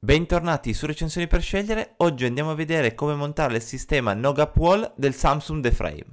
Bentornati su Recensioni per scegliere, oggi andiamo a vedere come montare il sistema no gap wall del Samsung The Frame.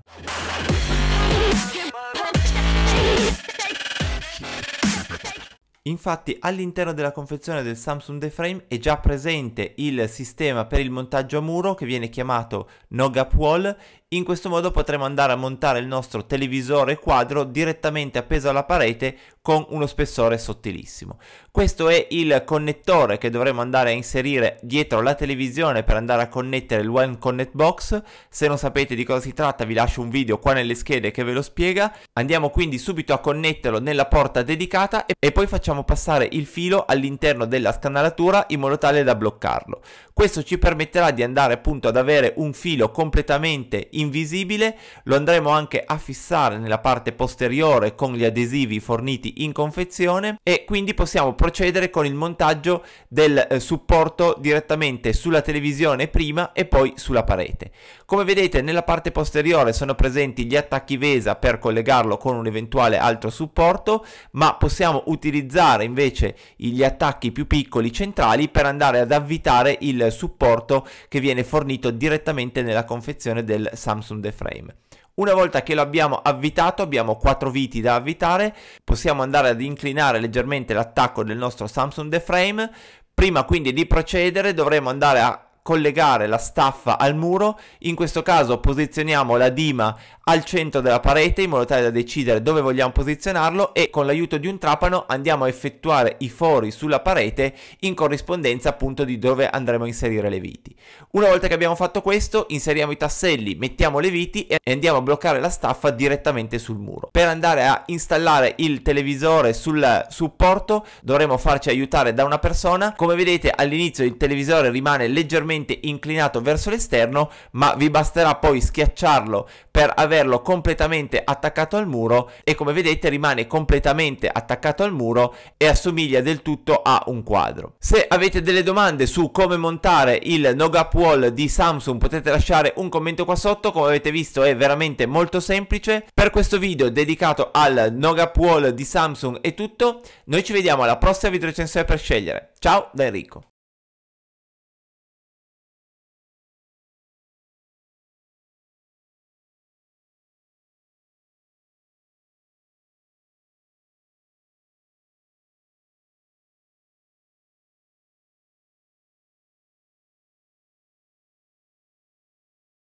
Infatti all'interno della confezione del Samsung The Frame è già presente il sistema per il montaggio a muro che viene chiamato no gap wall in questo modo potremo andare a montare il nostro televisore quadro direttamente appeso alla parete con uno spessore sottilissimo. Questo è il connettore che dovremo andare a inserire dietro la televisione per andare a connettere il One Connect Box. Se non sapete di cosa si tratta vi lascio un video qua nelle schede che ve lo spiega. Andiamo quindi subito a connetterlo nella porta dedicata e, poi facciamo passare il filo all'interno della scanalatura in modo tale da bloccarlo. Questo ci permetterà di andare appunto ad avere un filo completamente in invisibile, lo andremo anche a fissare nella parte posteriore con gli adesivi forniti in confezione e quindi possiamo procedere con il montaggio del eh, supporto direttamente sulla televisione prima e poi sulla parete. Come vedete nella parte posteriore sono presenti gli attacchi VESA per collegarlo con un eventuale altro supporto, ma possiamo utilizzare invece gli attacchi più piccoli centrali per andare ad avvitare il supporto che viene fornito direttamente nella confezione del Samsung The Frame. Una volta che lo abbiamo avvitato, abbiamo quattro viti da avvitare, possiamo andare ad inclinare leggermente l'attacco del nostro Samsung The Frame. Prima quindi di procedere dovremo andare a collegare la staffa al muro, in questo caso posizioniamo la dima al centro della parete in modo tale da decidere dove vogliamo posizionarlo e con l'aiuto di un trapano andiamo a effettuare i fori sulla parete in corrispondenza appunto di dove andremo a inserire le viti. Una volta che abbiamo fatto questo inseriamo i tasselli, mettiamo le viti e andiamo a bloccare la staffa direttamente sul muro. Per andare a installare il televisore sul supporto dovremo farci aiutare da una persona, come vedete all'inizio il televisore rimane leggermente leggermente inclinato verso l'esterno, ma vi basterà poi schiacciarlo per averlo completamente attaccato al muro e come vedete rimane completamente attaccato al muro e assomiglia del tutto a un quadro. Se avete delle domande su come montare il no gap wall di Samsung potete lasciare un commento qua sotto, come avete visto è veramente molto semplice. Per questo video dedicato al no gap wall di Samsung è tutto, noi ci vediamo alla prossima videorecensione per scegliere. Ciao da Enrico!